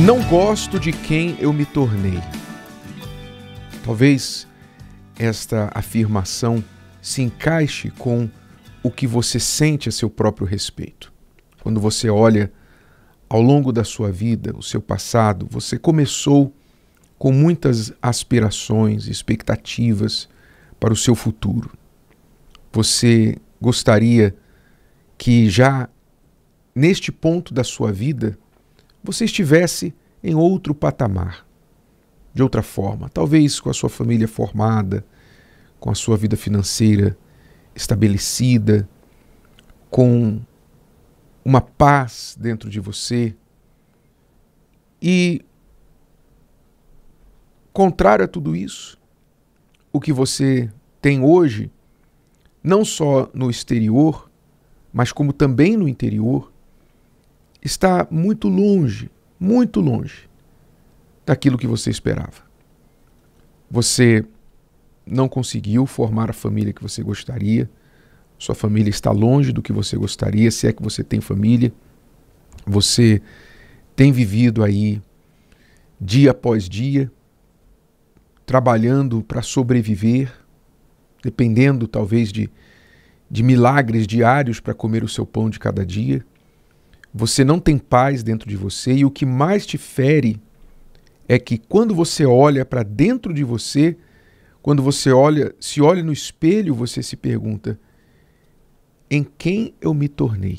Não gosto de quem eu me tornei. Talvez esta afirmação se encaixe com o que você sente a seu próprio respeito. Quando você olha ao longo da sua vida, o seu passado, você começou com muitas aspirações, expectativas para o seu futuro. Você gostaria que já neste ponto da sua vida você estivesse em outro patamar, de outra forma, talvez com a sua família formada, com a sua vida financeira estabelecida, com uma paz dentro de você. E, contrário a tudo isso, o que você tem hoje, não só no exterior, mas como também no interior, está muito longe, muito longe daquilo que você esperava. Você não conseguiu formar a família que você gostaria, sua família está longe do que você gostaria, se é que você tem família. Você tem vivido aí dia após dia, trabalhando para sobreviver, dependendo talvez de, de milagres diários para comer o seu pão de cada dia. Você não tem paz dentro de você e o que mais te fere é que quando você olha para dentro de você, quando você olha, se olha no espelho, você se pergunta: em quem eu me tornei?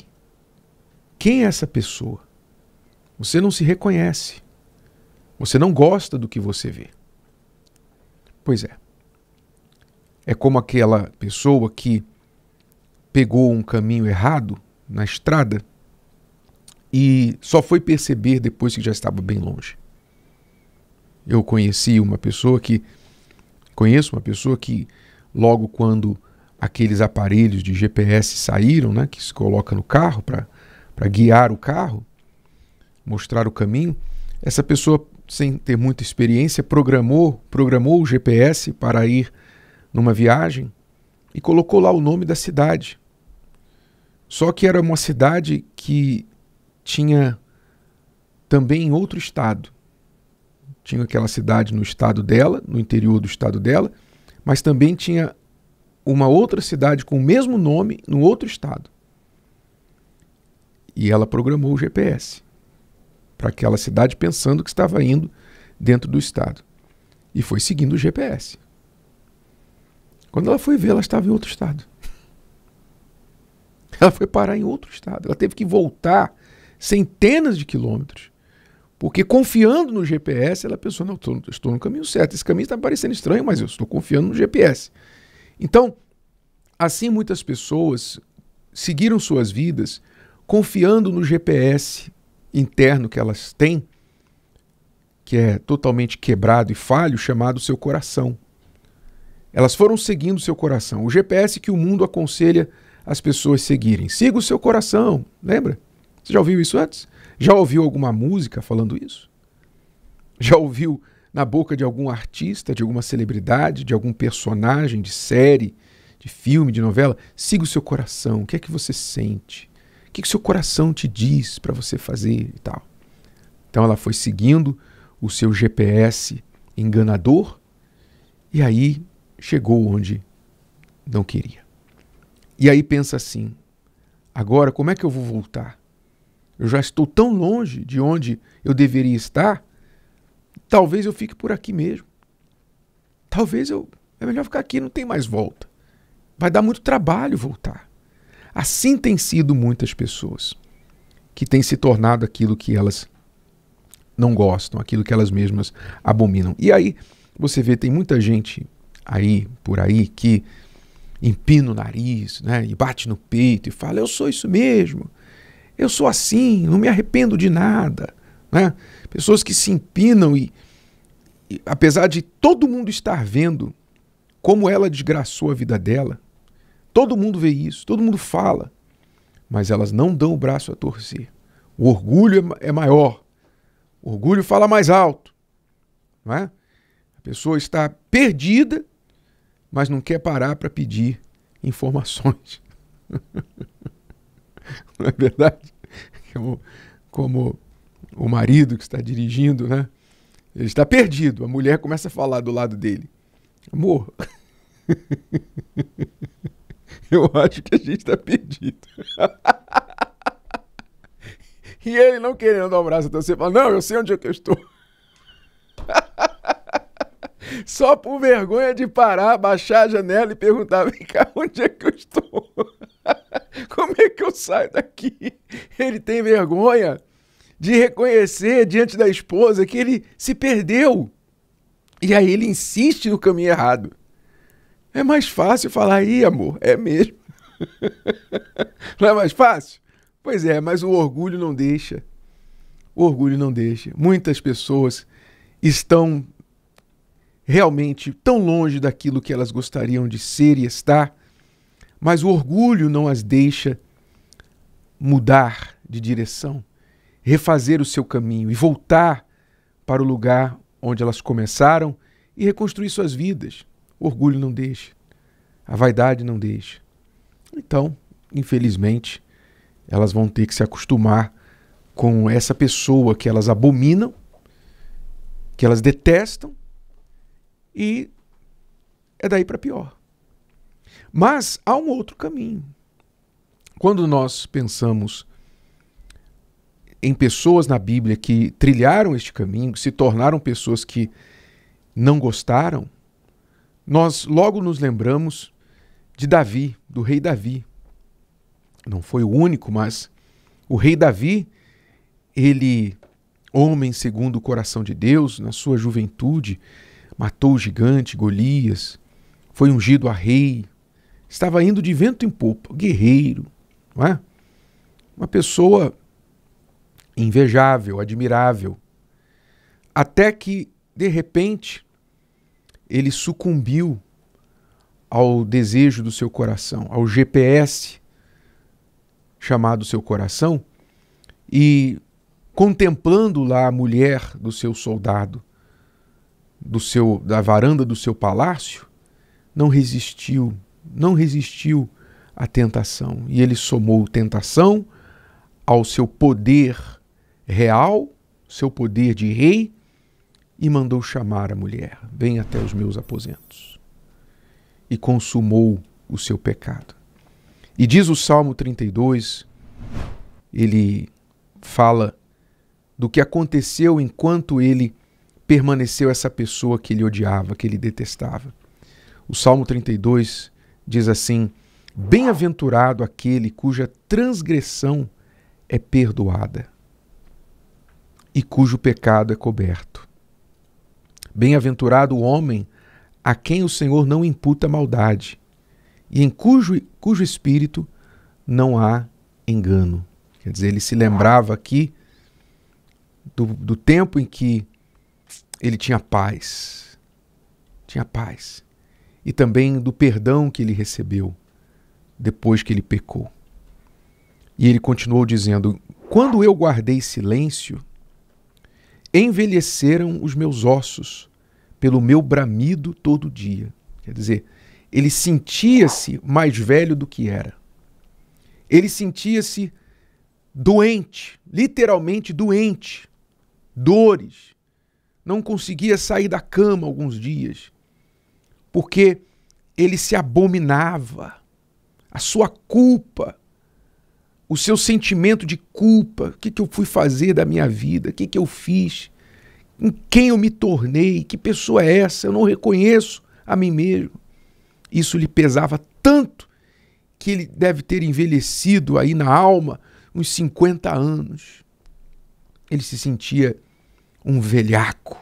Quem é essa pessoa? Você não se reconhece. Você não gosta do que você vê. Pois é. É como aquela pessoa que pegou um caminho errado na estrada e só foi perceber depois que já estava bem longe. Eu conheci uma pessoa que conheço uma pessoa que logo quando aqueles aparelhos de GPS saíram, né, que se coloca no carro para para guiar o carro, mostrar o caminho, essa pessoa sem ter muita experiência programou, programou o GPS para ir numa viagem e colocou lá o nome da cidade. Só que era uma cidade que tinha também em outro estado. Tinha aquela cidade no estado dela, no interior do estado dela, mas também tinha uma outra cidade com o mesmo nome no outro estado. E ela programou o GPS para aquela cidade pensando que estava indo dentro do estado. E foi seguindo o GPS. Quando ela foi ver, ela estava em outro estado. Ela foi parar em outro estado. Ela teve que voltar centenas de quilômetros, porque confiando no GPS, ela pensou, não, estou, estou no caminho certo. Esse caminho está parecendo estranho, mas eu estou confiando no GPS. Então, assim muitas pessoas seguiram suas vidas confiando no GPS interno que elas têm, que é totalmente quebrado e falho, chamado seu coração. Elas foram seguindo seu coração, o GPS que o mundo aconselha as pessoas seguirem. Siga o seu coração, lembra? Você já ouviu isso antes? Já ouviu alguma música falando isso? Já ouviu na boca de algum artista, de alguma celebridade, de algum personagem de série, de filme, de novela? Siga o seu coração. O que é que você sente? O que, é que seu coração te diz para você fazer e tal? Então ela foi seguindo o seu GPS enganador e aí chegou onde não queria. E aí pensa assim: agora como é que eu vou voltar? eu já estou tão longe de onde eu deveria estar, talvez eu fique por aqui mesmo. Talvez eu é melhor ficar aqui, não tem mais volta. Vai dar muito trabalho voltar. Assim tem sido muitas pessoas que têm se tornado aquilo que elas não gostam, aquilo que elas mesmas abominam. E aí você vê tem muita gente aí por aí que empina o nariz, né, e bate no peito e fala eu sou isso mesmo. Eu sou assim, não me arrependo de nada. Né? Pessoas que se empinam e, e, apesar de todo mundo estar vendo como ela desgraçou a vida dela, todo mundo vê isso, todo mundo fala, mas elas não dão o braço a torcer. O orgulho é, é maior, o orgulho fala mais alto. né? A pessoa está perdida, mas não quer parar para pedir informações. não é verdade? Como, como o marido que está dirigindo, né? Ele está perdido. A mulher começa a falar do lado dele. Amor, eu acho que a gente está perdido. e ele não querendo dar um abraço, então você fala, não, eu sei onde é que eu estou. Só por vergonha de parar, baixar a janela e perguntar, vem cá, onde é que eu estou? Como é que eu saio daqui? Ele tem vergonha de reconhecer diante da esposa que ele se perdeu. E aí ele insiste no caminho errado. É mais fácil falar, aí, amor, é mesmo. não é mais fácil? Pois é, mas o orgulho não deixa. O orgulho não deixa. Muitas pessoas estão realmente tão longe daquilo que elas gostariam de ser e estar mas o orgulho não as deixa mudar de direção, refazer o seu caminho e voltar para o lugar onde elas começaram e reconstruir suas vidas. O orgulho não deixa, a vaidade não deixa. Então, infelizmente, elas vão ter que se acostumar com essa pessoa que elas abominam, que elas detestam, e é daí para pior. Mas há um outro caminho. Quando nós pensamos em pessoas na Bíblia que trilharam este caminho, que se tornaram pessoas que não gostaram, nós logo nos lembramos de Davi, do rei Davi. Não foi o único, mas o rei Davi, ele, homem segundo o coração de Deus, na sua juventude, matou o gigante Golias, foi ungido a rei, Estava indo de vento em popa, guerreiro, não é? Uma pessoa invejável, admirável. Até que, de repente, ele sucumbiu ao desejo do seu coração, ao GPS chamado seu coração, e contemplando lá a mulher do seu soldado, do seu da varanda do seu palácio, não resistiu não resistiu à tentação e ele somou tentação ao seu poder real, seu poder de rei, e mandou chamar a mulher: Vem até os meus aposentos. E consumou o seu pecado. E diz o Salmo 32, ele fala do que aconteceu enquanto ele permaneceu essa pessoa que ele odiava, que ele detestava. O Salmo 32 diz assim: Bem-aventurado aquele cuja transgressão é perdoada e cujo pecado é coberto. Bem-aventurado o homem a quem o Senhor não imputa maldade e em cujo, cujo espírito não há engano. Quer dizer, ele se lembrava aqui do, do tempo em que ele tinha paz. Tinha paz e também do perdão que ele recebeu depois que ele pecou. E ele continuou dizendo: Quando eu guardei silêncio, envelheceram os meus ossos pelo meu bramido todo dia. Quer dizer, ele sentia-se mais velho do que era. Ele sentia-se doente, literalmente doente, dores. Não conseguia sair da cama alguns dias porque ele se abominava. A sua culpa, o seu sentimento de culpa, o que, que eu fui fazer da minha vida, o que, que eu fiz, em quem eu me tornei, que pessoa é essa, eu não reconheço a mim mesmo. Isso lhe pesava tanto que ele deve ter envelhecido aí na alma uns 50 anos. Ele se sentia um velhaco.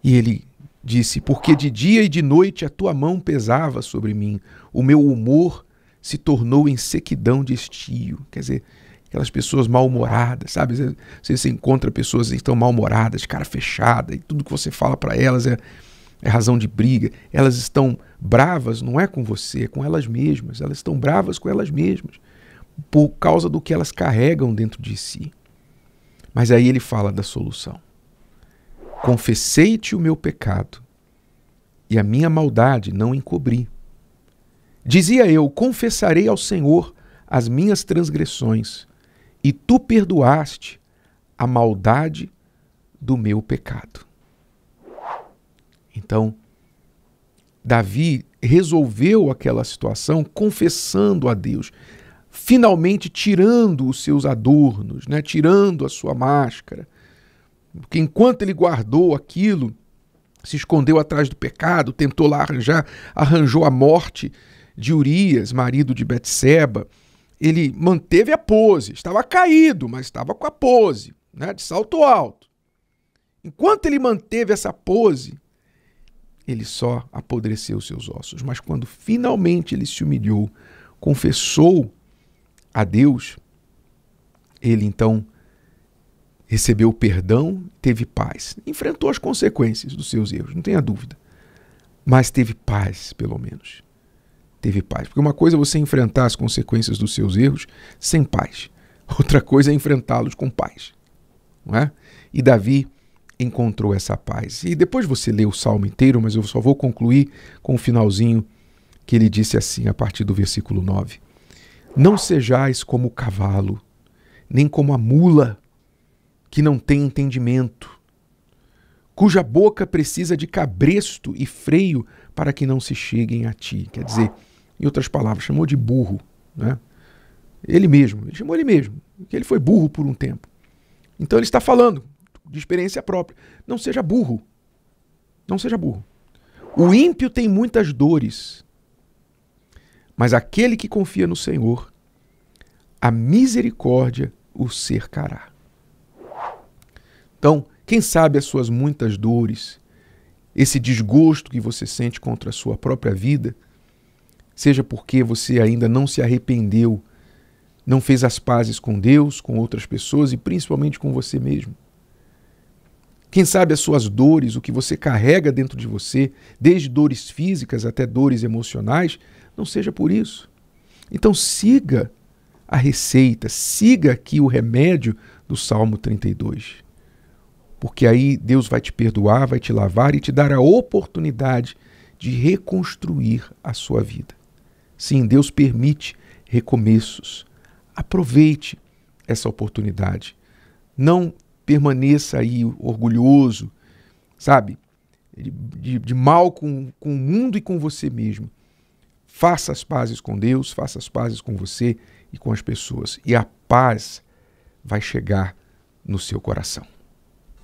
E ele disse: Porque de dia e de noite a tua mão pesava sobre mim, o meu humor se tornou em sequidão de estio. Quer dizer, aquelas pessoas mal-humoradas, sabe? Você, encontra pessoas que estão mal-humoradas, cara fechada, e tudo que você fala para elas é, é razão de briga. Elas estão bravas, não é com você, é com elas mesmas. Elas estão bravas com elas mesmas, por causa do que elas carregam dentro de si. Mas aí ele fala da solução. Confessei-te o meu pecado e a minha maldade não encobri. Dizia eu: Confessarei ao Senhor as minhas transgressões, e tu perdoaste a maldade do meu pecado. Então, Davi resolveu aquela situação confessando a Deus, finalmente tirando os seus adornos, né? tirando a sua máscara, porque enquanto ele guardou aquilo, se escondeu atrás do pecado, tentou lá arranjar, arranjou a morte de Urias, marido de Betseba. Ele manteve a pose, estava caído, mas estava com a pose, né, de salto alto. Enquanto ele manteve essa pose, ele só apodreceu seus ossos. Mas quando finalmente ele se humilhou, confessou a Deus, ele então recebeu perdão, teve paz. Enfrentou as consequências dos seus erros, não tenha dúvida. Mas teve paz, pelo menos. Teve paz. Porque uma coisa é você enfrentar as consequências dos seus erros sem paz. Outra coisa é enfrentá-los com paz. Não é? E Davi encontrou essa paz. E depois você lê o salmo inteiro, mas eu só vou concluir com o finalzinho que ele disse assim, a partir do versículo 9: Não sejais como o cavalo, nem como a mula que não tem entendimento, cuja boca precisa de cabresto e freio para que não se cheguem a ti. Quer dizer, em outras palavras, chamou de burro. Né? Ele mesmo, ele chamou ele mesmo, que ele foi burro por um tempo. Então ele está falando de experiência própria. Não seja burro. Não seja burro. O ímpio tem muitas dores, mas aquele que confia no Senhor, a misericórdia o cercará. Então, quem sabe as suas muitas dores, esse desgosto que você sente contra a sua própria vida, seja porque você ainda não se arrependeu, não fez as pazes com Deus, com outras pessoas e principalmente com você mesmo. Quem sabe as suas dores, o que você carrega dentro de você, desde dores físicas até dores emocionais, não seja por isso. Então siga a receita, siga aqui o remédio do Salmo 32. Porque aí Deus vai te perdoar, vai te lavar e te dar a oportunidade de reconstruir a sua vida. Sim, Deus permite recomeços. Aproveite essa oportunidade. Não permaneça aí orgulhoso, sabe? De, de, mal com, com o mundo e com você mesmo. Faça as pazes com Deus, faça as pazes com você e com as pessoas. E a paz vai chegar no seu coração.